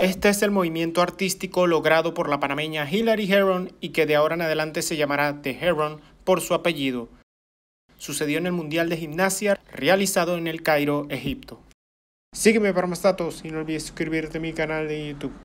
Este es el movimiento artístico logrado por la panameña Hilary Heron y que de ahora en adelante se llamará The Heron por su apellido. Sucedió en el Mundial de Gimnasia realizado en el Cairo, Egipto. Sígueme para más datos y no olvides suscribirte a mi canal de YouTube.